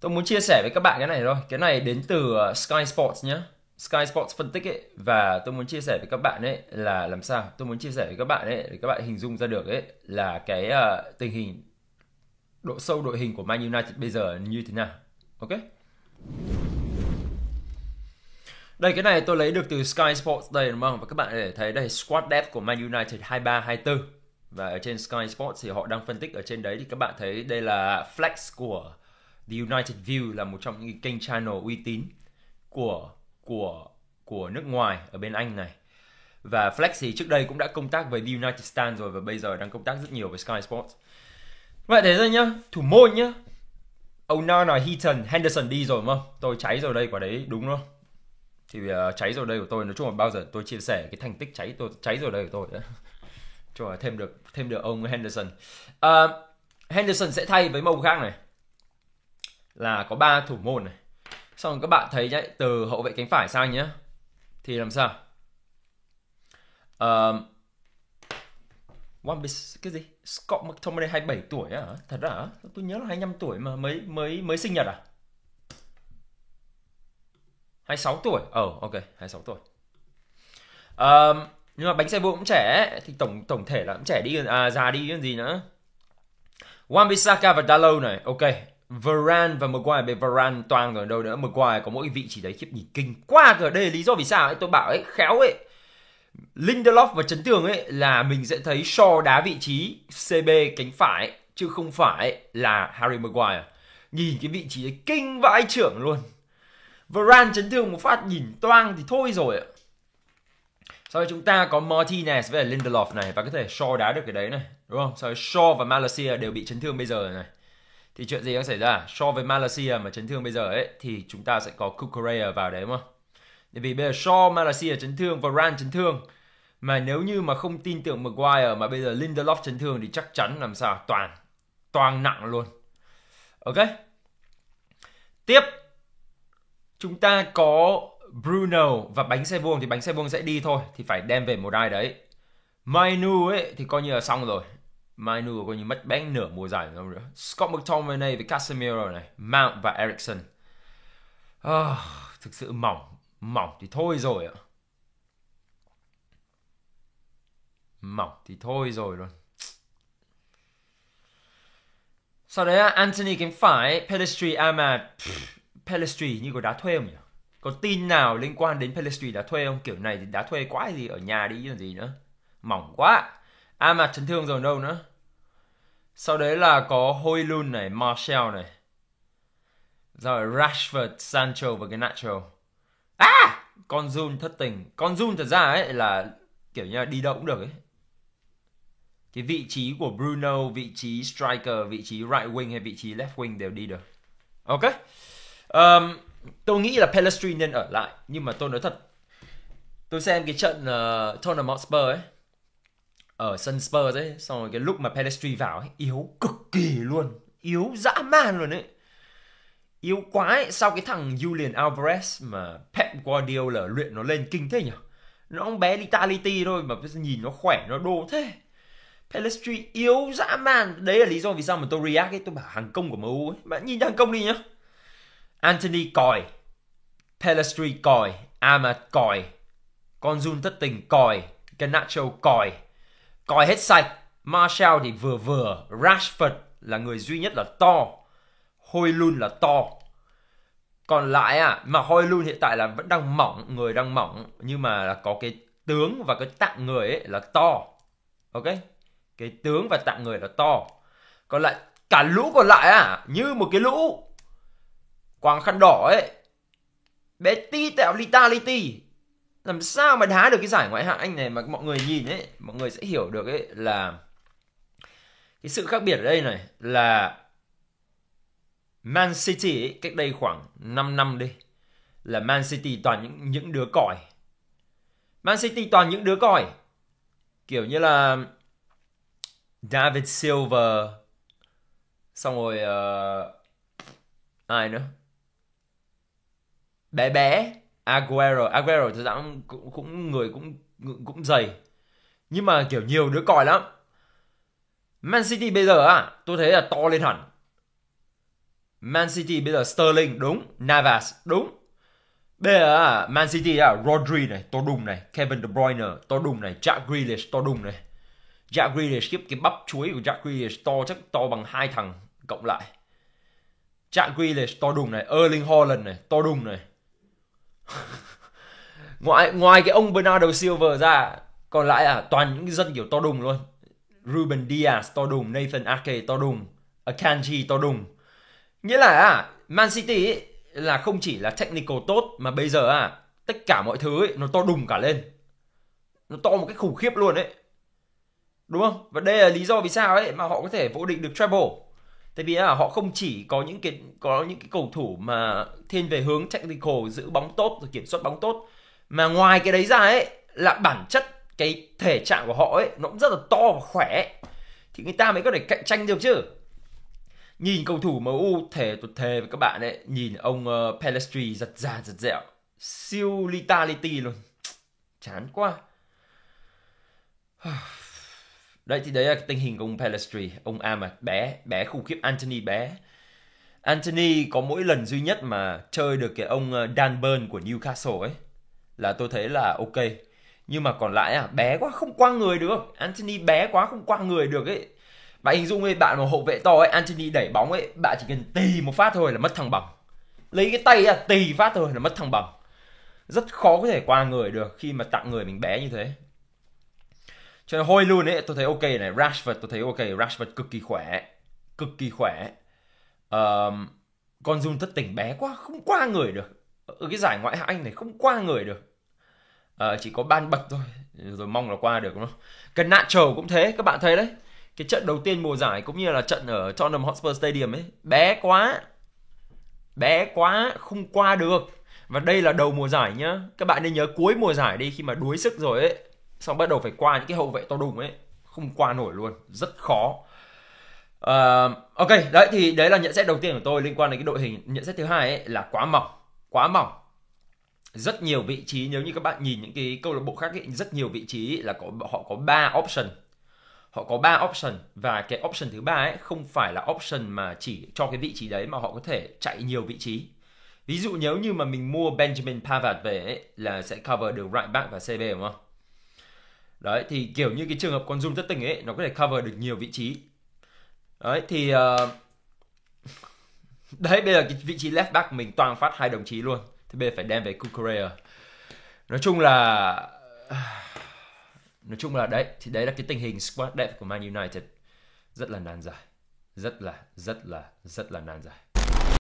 Tôi muốn chia sẻ với các bạn cái này thôi. Cái này đến từ ờ, Sky Sports nhé. Sky Sports phân tích ấy và tôi muốn chia sẻ với các bạn ấy là làm sao? Tôi muốn chia sẻ với các bạn ấy để các bạn hình dung ra được ấy là cái uh, tình hình độ sâu đội hình của Man United bây giờ như thế nào. Ok? Đây cái này tôi lấy được từ Sky Sports đây đúng không? Và các bạn để thấy đây squad depth của Man United 23 24. Và ở trên Sky Sports thì họ đang phân tích ở trên đấy thì các bạn thấy đây là flex của The United View là một trong những kênh channel uy tín của của của nước ngoài ở bên Anh này. Và Flexi trước đây cũng đã công tác với The United Stand rồi và bây giờ đang công tác rất nhiều với Sky Sports. Vậy thế thôi nhá, thủ môn nhá. Onana, Heaton, Henderson đi rồi mà Tôi cháy rồi đây quả đấy đúng không? Thì uh, cháy rồi đây của tôi nói chung là bao giờ tôi chia sẻ cái thành tích cháy tôi cháy rồi đây của tôi. Cho thêm được thêm được ông Henderson. Uh, Henderson sẽ thay với màu khác này là có ba thủ môn này xong rồi các bạn thấy nhá, từ hậu vệ cánh phải sang nhá thì làm sao um, cái gì Scott McTominay 27 tuổi á à? thật à tôi nhớ là 25 tuổi mà mới mới mới sinh nhật à 26 tuổi ờ oh, ok 26 tuổi um, nhưng mà bánh xe bộ cũng trẻ thì tổng tổng thể là cũng trẻ đi à, già đi cái gì nữa Wan Bissaka và Dalo này ok Varane và Maguire về Varane toàn ở đâu nữa Maguire có mỗi vị trí đấy khiếp nhìn kinh quá ở đây lý do vì sao ấy tôi bảo ấy khéo ấy Lindelof và chấn tường ấy là mình sẽ thấy Shaw đá vị trí CB cánh phải ấy, chứ không phải là Harry Maguire nhìn cái vị trí đấy kinh vãi trưởng luôn Varane chấn thương một phát nhìn toang thì thôi rồi ạ sau đó chúng ta có Martinez với Lindelof này và có thể Shaw đá được cái đấy này đúng không sau đó Shaw và Malaysia đều bị chấn thương bây giờ này thì chuyện gì đang xảy ra so với Malaysia mà chấn thương bây giờ ấy thì chúng ta sẽ có Kukurea vào đấy mà bởi vì bây giờ Shaw, Malaysia chấn thương và Ran chấn thương mà nếu như mà không tin tưởng Maguire mà bây giờ Lindelof chấn thương thì chắc chắn làm sao toàn toàn nặng luôn ok tiếp chúng ta có Bruno và bánh xe vuông thì bánh xe vuông sẽ đi thôi thì phải đem về một ai đấy Mainu ấy thì coi như là xong rồi Mainu coi như mất bán nửa mùa giải rồi nữa. Scott McTominay với Casemiro này, Mount và Ericsson. À, thực sự mỏng, mỏng thì thôi rồi ạ. Mỏng thì thôi rồi luôn. Sau đấy Anthony cánh phải, Pelestri Ahmad. À Pelestri như có đá thuê không nhỉ? Có tin nào liên quan đến Pelestri đá thuê không? Kiểu này thì đá thuê quá gì ở nhà đi chứ gì nữa. Mỏng quá. A à mà chấn thương rồi đâu nữa Sau đấy là có Hoylund này Marshall này Rồi Rashford, Sancho và cái Nacho À Con Jun thất tình Con Jun thật ra ấy là kiểu như là đi đâu cũng được ấy cái vị trí của Bruno, vị trí striker, vị trí right wing hay vị trí left wing đều đi được. Ok. Um, tôi nghĩ là Pelestri nên ở lại nhưng mà tôi nói thật tôi xem cái trận uh, Tottenham Hotspur ấy ở sân Spurs ấy xong rồi cái lúc mà Pedestri vào ấy yếu cực kỳ luôn yếu dã man luôn ấy yếu quá ấy. sau cái thằng Julian Alvarez mà Pep Guardiola luyện nó lên kinh thế nhỉ nó không bé Litality thôi mà nhìn nó khỏe nó đô thế Pedestri yếu dã man đấy là lý do vì sao mà tôi react ấy tôi bảo hàng công của MU ấy bạn nhìn hàng công đi nhá Anthony còi Pedestri còi Amad còi con Jun thất tình còi Canacho còi coi hết sạch, Marshall thì vừa vừa, Rashford là người duy nhất là to, Hoylun là to. Còn lại à, mà Hoylun hiện tại là vẫn đang mỏng, người đang mỏng nhưng mà là có cái tướng và cái tạng người ấy là to. Ok? Cái tướng và tạng người là to. Còn lại cả lũ còn lại à, như một cái lũ quàng khăn đỏ ấy. Betty tẹo Lita làm sao mà đá được cái giải ngoại hạng Anh này mà mọi người nhìn ấy, mọi người sẽ hiểu được ấy là cái sự khác biệt ở đây này là Man City ấy, cách đây khoảng 5 năm đi là Man City toàn những những đứa còi. Man City toàn những đứa còi. Kiểu như là David Silver, xong rồi uh, ai nữa? Bé bé Aguero Aguero thực ra cũng, cũng người cũng cũng dày nhưng mà kiểu nhiều đứa còi lắm Man City bây giờ à tôi thấy là to lên hẳn Man City bây giờ Sterling đúng Navas đúng bây giờ à, Man City là Rodri này to đùng này Kevin De Bruyne to đùng này Jack Grealish to đùng này Jack Grealish kiếp cái bắp chuối của Jack Grealish to chắc to bằng hai thằng cộng lại Jack Grealish to đùng này Erling Haaland này to đùng này ngoài ngoài cái ông Bernardo Silva ra còn lại là toàn những dân kiểu to đùng luôn Ruben Diaz to đùng Nathan Ake to đùng Akanji to đùng nghĩa là à, Man City ấy, là không chỉ là technical tốt mà bây giờ à tất cả mọi thứ ấy, nó to đùng cả lên nó to một cách khủng khiếp luôn đấy đúng không và đây là lý do vì sao ấy mà họ có thể vô định được treble tại vì là họ không chỉ có những cái có những cái cầu thủ mà thiên về hướng technical giữ bóng tốt rồi kiểm soát bóng tốt mà ngoài cái đấy ra ấy là bản chất cái thể trạng của họ ấy nó cũng rất là to và khỏe thì người ta mới có thể cạnh tranh được chứ nhìn cầu thủ MU thể tuyệt thề với các bạn ấy nhìn ông uh, ờ, Pelestri giật già giật dẻo siêu litality luôn chán quá Đấy thì đấy là tình hình của ông Pelestri, ông A mà bé, bé khủng khiếp Anthony bé. Anthony có mỗi lần duy nhất mà chơi được cái ông ờ, Dan Burn của Newcastle ấy là tôi thấy là ok. Nhưng mà còn lại à, bé quá không qua người được. Anthony bé quá không qua người được ấy. Bạn hình dung ấy, bạn mà hậu vệ to ấy, Anthony đẩy bóng ấy, bạn chỉ cần tì một phát thôi là mất thăng bằng. Lấy cái tay à, tì phát thôi là mất thăng bằng. Rất khó có thể qua người được khi mà tặng người mình bé như thế cho nên hôi luôn ấy tôi thấy ok này Rashford tôi thấy ok Rashford cực kỳ khỏe cực kỳ khỏe um, con Jun thất tỉnh bé quá không qua người được ở cái giải ngoại hạng Anh này không qua người được uh, chỉ có ban bật thôi rồi mong là qua được đúng không cần nạn trầu cũng thế các bạn thấy đấy cái trận đầu tiên mùa giải cũng như là trận ở Tottenham Hotspur Stadium ấy bé quá bé quá không qua được và đây là đầu mùa giải nhá các bạn nên nhớ cuối mùa giải đi khi mà đuối sức rồi ấy xong bắt đầu phải qua những cái hậu vệ to đùng ấy không qua nổi luôn rất khó uh, ok đấy thì đấy là nhận xét đầu tiên của tôi liên quan đến cái đội hình nhận xét thứ hai ấy là quá mỏng quá mỏng rất nhiều vị trí nếu như các bạn nhìn những cái câu lạc bộ khác ấy, rất nhiều vị trí là có họ có 3 option họ có 3 option và cái option thứ ba ấy không phải là option mà chỉ cho cái vị trí đấy mà họ có thể chạy nhiều vị trí ví dụ nếu như mà mình mua Benjamin Pavard về ấy, là sẽ cover được right back và CB đúng không đấy thì kiểu như cái trường hợp con zoom rất tình ấy nó có thể cover được nhiều vị trí đấy thì uh... đấy bây giờ cái vị trí left back mình toàn phát hai đồng chí luôn thì bây giờ phải đem về Kukurea nói chung là nói chung là đấy thì đấy là cái tình hình squad depth của Man United rất là nan giải rất là rất là rất là nan giải